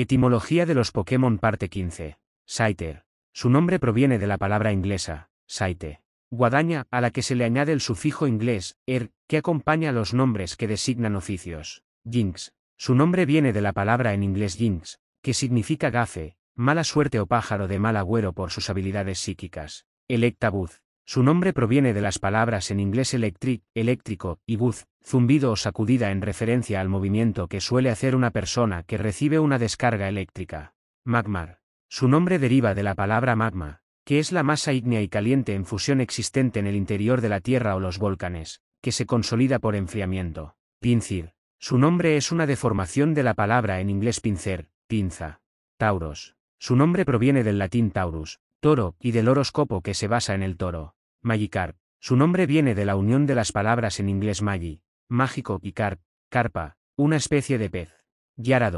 Etimología de los Pokémon parte 15. Saiter. Su nombre proviene de la palabra inglesa, saite. Guadaña, a la que se le añade el sufijo inglés, er, que acompaña a los nombres que designan oficios. Jinx. Su nombre viene de la palabra en inglés jinx, que significa gafe, mala suerte o pájaro de mal agüero por sus habilidades psíquicas. Electabuzz. Su nombre proviene de las palabras en inglés electric, eléctrico, y buzz, zumbido o sacudida en referencia al movimiento que suele hacer una persona que recibe una descarga eléctrica. Magmar. Su nombre deriva de la palabra magma, que es la masa ígnea y caliente en fusión existente en el interior de la Tierra o los volcanes, que se consolida por enfriamiento. Pincir. Su nombre es una deformación de la palabra en inglés pincer, pinza. Tauros. Su nombre proviene del latín taurus, toro, y del horóscopo que se basa en el toro. Magikarp. Su nombre viene de la unión de las palabras en inglés magi, mágico y carp, carpa, una especie de pez. Yara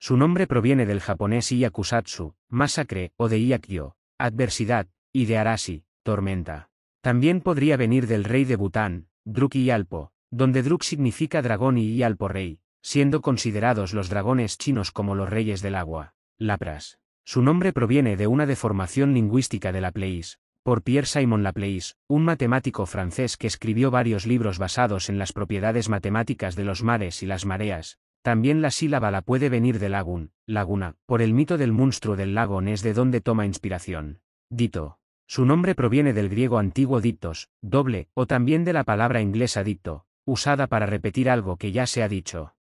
Su nombre proviene del japonés iakusatsu, masacre, o de iakyo, adversidad, y de Arasi, tormenta. También podría venir del rey de Bután, Druk Yalpo, donde Druk significa dragón y Yalpo rey, siendo considerados los dragones chinos como los reyes del agua. Lapras. Su nombre proviene de una deformación lingüística de la pleis, por Pierre Simon Laplace, un matemático francés que escribió varios libros basados en las propiedades matemáticas de los mares y las mareas. También la sílaba la puede venir de lagun, laguna, por el mito del monstruo del lago es de donde toma inspiración. Dito. Su nombre proviene del griego antiguo dictos, doble, o también de la palabra inglesa dicto, usada para repetir algo que ya se ha dicho.